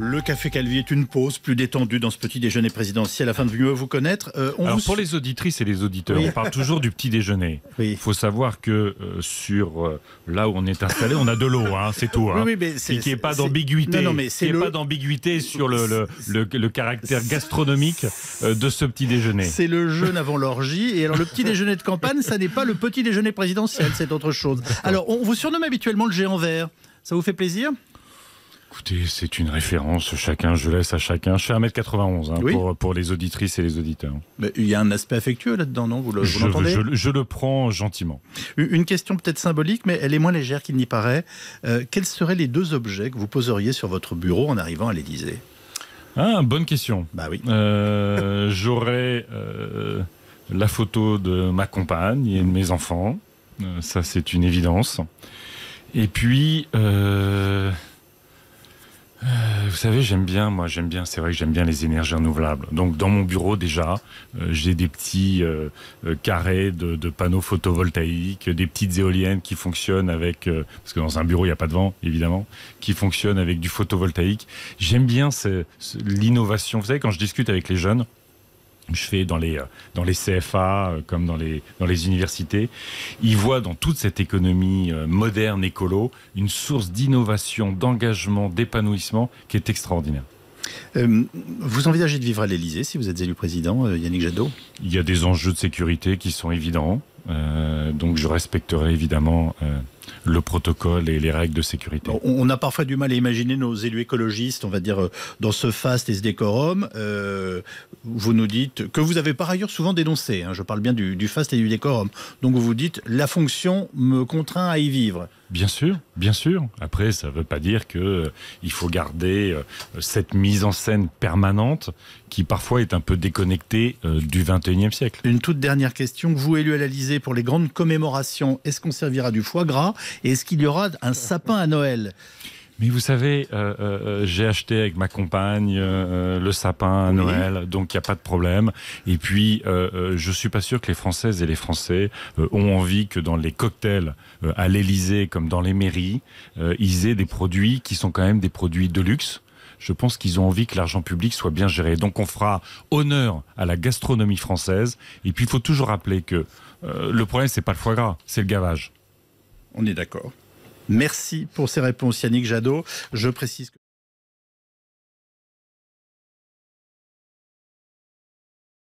Le café Calvi est une pause plus détendue dans ce petit déjeuner présidentiel afin de mieux vous connaître. Euh, alors pour les auditrices et les auditeurs, on parle toujours du petit déjeuner. Il faut savoir que euh, sur euh, là où on est installé, on a de l'eau, hein, c'est tout. Hein, mais et n'y pas d'ambiguïté. sur le, caractère gastronomique de ce petit déjeuner. C'est le jeûne avant l'orgie. Et alors, le petit déjeuner de campagne, ça n'est pas le petit déjeuner présidentiel, c'est autre chose. Alors, on vous surnomme habituellement le géant vert. Ça vous fait plaisir Écoutez, c'est une référence, chacun, je laisse à chacun. Je fais 1m91 hein, pour, les auditrices et les auditeurs. il y a un aspect affectueux là-dedans, non Vous l'entendez je, le prends gentiment. Une question peut-être symbolique, mais elle est moins légère qu'il n'y paraît. Euh, quels seraient les deux objets que vous poseriez sur votre bureau en arrivant à l'Élysée ah, bonne question. Bah oui. Euh, J'aurais euh, la photo de ma compagne et de mes enfants. Euh, ça, c'est une évidence. Et puis, vous savez, j'aime bien, moi, j'aime bien, c'est vrai que j'aime bien les énergies renouvelables. Donc, dans mon bureau, déjà, euh, j'ai des petits euh, euh, carrés de, panneaux photovoltaïques, des petites éoliennes qui fonctionnent avec, parce que dans un bureau, il n'y a pas de vent, évidemment, qui fonctionnent avec du photovoltaïque. J'aime bien l'innovation. Vous savez, quand je discute avec les jeunes, je fais dans les, euh, dans les CFA, euh, comme dans les, dans les universités, ils voient dans toute cette économie euh, moderne, écolo, une source d'innovation, d'engagement, d'épanouissement qui est extraordinaire. vous envisagez de vivre à l'Elysée si vous êtes élu président, Yannick Jadot Il y a des enjeux de sécurité qui sont évidents, donc je respecterai évidemment le protocole et les règles de sécurité. On a parfois du mal à imaginer nos élus écologistes, on va dire, euh, dans ce faste et ce décorum. Euh, vous nous dites que vous avez par ailleurs souvent dénoncé, hein, je parle bien du, du faste et du décorum. Donc vous vous dites, la fonction me contraint à y vivre. Bien sûr, bien sûr. Après, ça ne veut pas dire que euh, il faut garder cette mise en scène permanente qui parfois est un peu déconnectée du 21e siècle. Une toute dernière question. Vous, élu à l'Alysée, pour les grandes commémorations, est-ce qu'on servira du foie gras est-ce qu'il y aura un sapin à Noël mais vous savez, euh, euh, euh, j'ai acheté avec ma compagne le sapin à Noël, donc il n'y a pas de problème. Et puis, je suis pas sûr que les Françaises et les Français ont envie que dans les cocktails à l'Élysée comme dans les mairies, ils aient des produits qui sont quand même des produits de luxe je pense qu'ils ont envie que l'argent public soit bien géré. Donc on fera honneur à la gastronomie française. Et puis il faut toujours rappeler que le problème, c'est pas le foie gras, c'est le gavage. On est d'accord. Merci pour ces réponses, Yannick Jadot. Je précise que